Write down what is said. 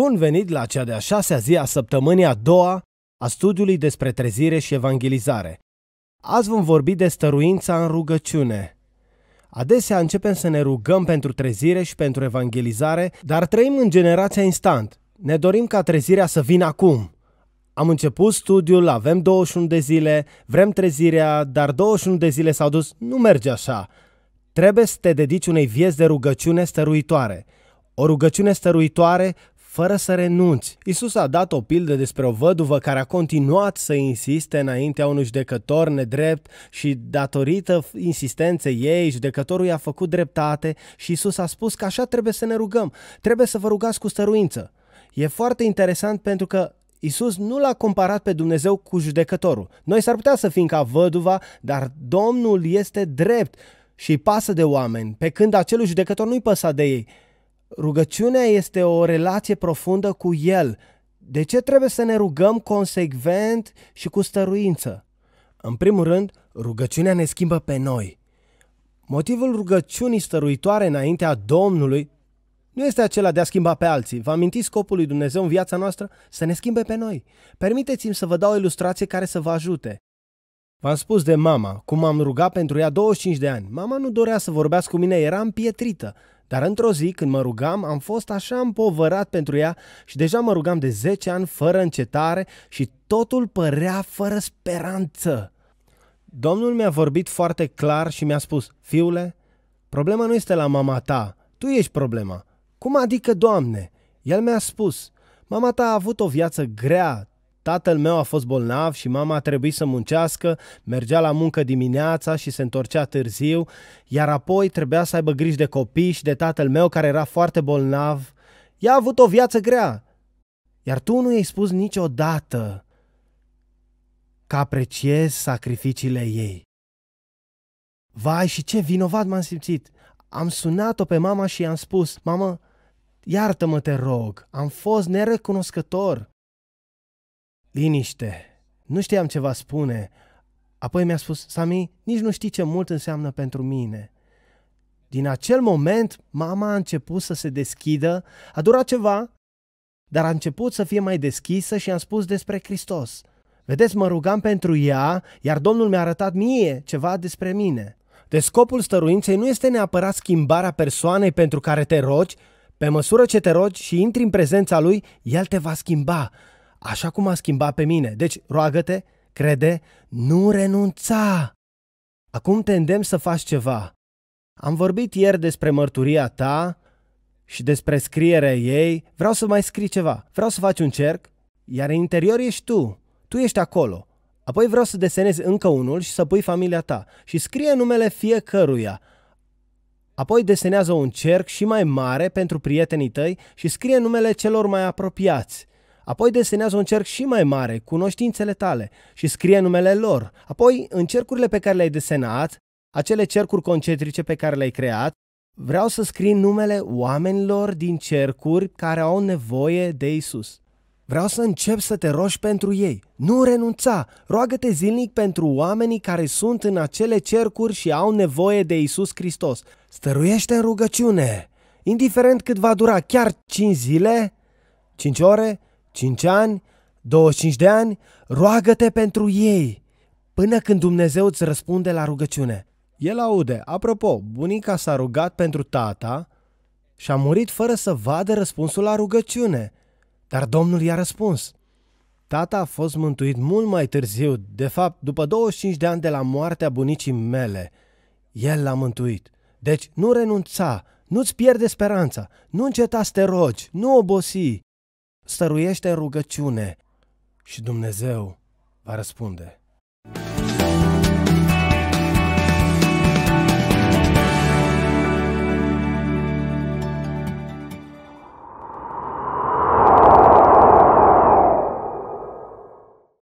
Bun venit la cea de-a șasea zi a săptămânii a doua a studiului despre trezire și evangelizare. Azi vom vorbi de stăruința în rugăciune. Adesea începem să ne rugăm pentru trezire și pentru evangelizare, dar trăim în generația instant. Ne dorim ca trezirea să vină acum. Am început studiul, avem 21 de zile, vrem trezirea, dar 21 de zile s-au dus, nu merge așa. Trebuie să te dedici unei vieți de rugăciune stăruitoare. O rugăciune stăruitoare fără să renunți. Isus a dat o pildă despre o văduvă care a continuat să insiste înaintea unui judecător nedrept și datorită insistenței ei, judecătorul i-a făcut dreptate și Isus a spus că așa trebuie să ne rugăm, trebuie să vă rugați cu stăruință. E foarte interesant pentru că Isus nu l-a comparat pe Dumnezeu cu judecătorul. Noi s-ar putea să fim ca văduva, dar Domnul este drept și pasă de oameni, pe când acelui judecător nu-i păsa de ei. Rugăciunea este o relație profundă cu El. De ce trebuie să ne rugăm consecvent și cu stăruință? În primul rând, rugăciunea ne schimbă pe noi. Motivul rugăciunii stăruitoare înaintea Domnului nu este acela de a schimba pe alții. Vă amintiți scopul lui Dumnezeu în viața noastră? Să ne schimbe pe noi. Permiteți-mi să vă dau o ilustrație care să vă ajute. V-am spus de mama, cum am rugat pentru ea 25 de ani. Mama nu dorea să vorbească cu mine, era împietrită. Dar într-o zi, când mă rugam, am fost așa împovărat pentru ea și deja mă rugam de 10 ani fără încetare și totul părea fără speranță. Domnul mi-a vorbit foarte clar și mi-a spus, fiule, problema nu este la mama ta, tu ești problema. Cum adică, Doamne? El mi-a spus, mama ta a avut o viață grea, Tatăl meu a fost bolnav și mama a trebuit să muncească, mergea la muncă dimineața și se întorcea târziu, iar apoi trebuia să aibă grijă de copii și de tatăl meu care era foarte bolnav. Ea a avut o viață grea, iar tu nu i-ai spus niciodată că apreciez sacrificiile ei. Vai, și ce vinovat m-am simțit! Am sunat-o pe mama și i-am spus, mamă, iartă-mă, te rog, am fost nerecunoscător. Liniște. Nu știam ce va spune. Apoi mi-a spus, Sami, nici nu știi ce mult înseamnă pentru mine. Din acel moment, mama a început să se deschidă, a durat ceva, dar a început să fie mai deschisă și am spus despre Hristos. Vedeți, mă rugam pentru ea, iar Domnul mi-a arătat mie ceva despre mine. De scopul stăruinței nu este neapărat schimbarea persoanei pentru care te rogi, pe măsură ce te rogi și intri în prezența lui, el te va schimba așa cum a schimbat pe mine. Deci, roagă-te, crede, nu renunța! Acum te îndemn să faci ceva. Am vorbit ieri despre mărturia ta și despre scrierea ei. Vreau să mai scrii ceva. Vreau să faci un cerc, iar în interior ești tu. Tu ești acolo. Apoi vreau să desenezi încă unul și să pui familia ta și scrie numele fiecăruia. Apoi desenează un cerc și mai mare pentru prietenii tăi și scrie numele celor mai apropiați – Apoi desenează un cerc și mai mare, cu cunoștințele tale, și scrie numele lor. Apoi, în cercurile pe care le-ai desenat, acele cercuri concentrice pe care le-ai creat, vreau să scrii numele oamenilor din cercuri care au nevoie de Isus. Vreau să încep să te rogi pentru ei. Nu renunța! Roagă-te zilnic pentru oamenii care sunt în acele cercuri și au nevoie de Isus Hristos. Stăruiește în rugăciune! Indiferent cât va dura, chiar 5 zile, 5 ore, 5 ani, 25 de ani, roagă-te pentru ei, până când Dumnezeu îți răspunde la rugăciune. El aude, apropo, bunica s-a rugat pentru tata și a murit fără să vadă răspunsul la rugăciune, dar Domnul i-a răspuns. Tata a fost mântuit mult mai târziu, de fapt după 25 de ani de la moartea bunicii mele. El l-a mântuit. Deci nu renunța, nu-ți pierde speranța, nu înceta să te rogi, nu obosi stăruiește în rugăciune și Dumnezeu va răspunde.